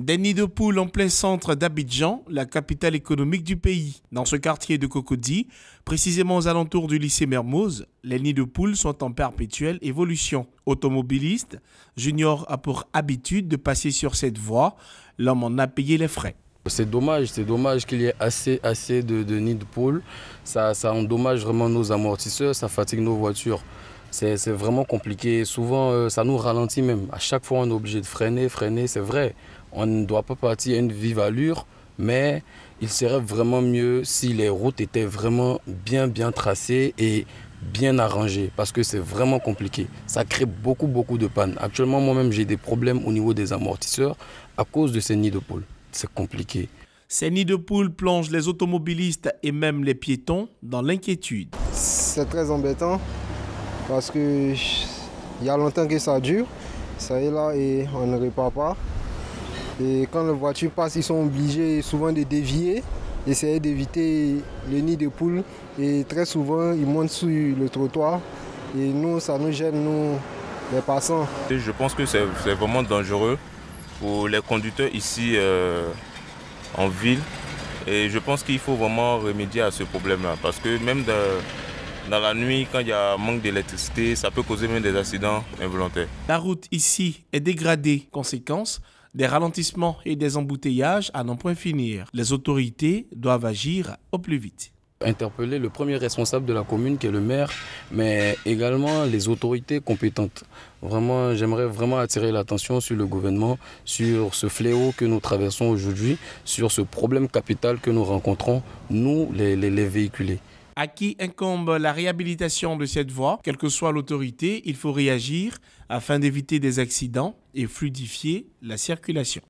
Des nids de poules en plein centre d'Abidjan, la capitale économique du pays. Dans ce quartier de Cocody, précisément aux alentours du lycée Mermoz, les nids de poules sont en perpétuelle évolution. Automobiliste, Junior a pour habitude de passer sur cette voie. L'homme en a payé les frais. C'est dommage, c'est dommage qu'il y ait assez, assez de, nids de poules. Ça, ça endommage vraiment nos amortisseurs, ça fatigue nos voitures c'est vraiment compliqué. Souvent, euh, ça nous ralentit même. À chaque fois, on est obligé de freiner, freiner, c'est vrai. On ne doit pas partir à une vive allure, mais il serait vraiment mieux si les routes étaient vraiment bien, bien tracées et bien arrangées parce que c'est vraiment compliqué. Ça crée beaucoup, beaucoup de pannes. Actuellement, moi-même, j'ai des problèmes au niveau des amortisseurs à cause de ces nids de poule. C'est compliqué. Ces nids de poule plongent les automobilistes et même les piétons dans l'inquiétude. C'est très embêtant parce que il y a longtemps que ça dure, ça est là et on ne répare pas. Et quand les voitures passent, ils sont obligés souvent de dévier, essayer d'éviter le nid de poules. Et très souvent, ils montent sur le trottoir. Et nous, ça nous gêne, nous, les passants. je pense que c'est vraiment dangereux pour les conducteurs ici euh, en ville. Et je pense qu'il faut vraiment remédier à ce problème-là. Parce que même de, dans la nuit, quand il y a manque d'électricité, ça peut causer même des accidents involontaires. La route ici est dégradée. Conséquence, des ralentissements et des embouteillages à n'en point finir. Les autorités doivent agir au plus vite interpeller le premier responsable de la commune qui est le maire, mais également les autorités compétentes. j'aimerais vraiment attirer l'attention sur le gouvernement, sur ce fléau que nous traversons aujourd'hui, sur ce problème capital que nous rencontrons, nous, les véhiculés à qui incombe la réhabilitation de cette voie. Quelle que soit l'autorité, il faut réagir afin d'éviter des accidents et fluidifier la circulation.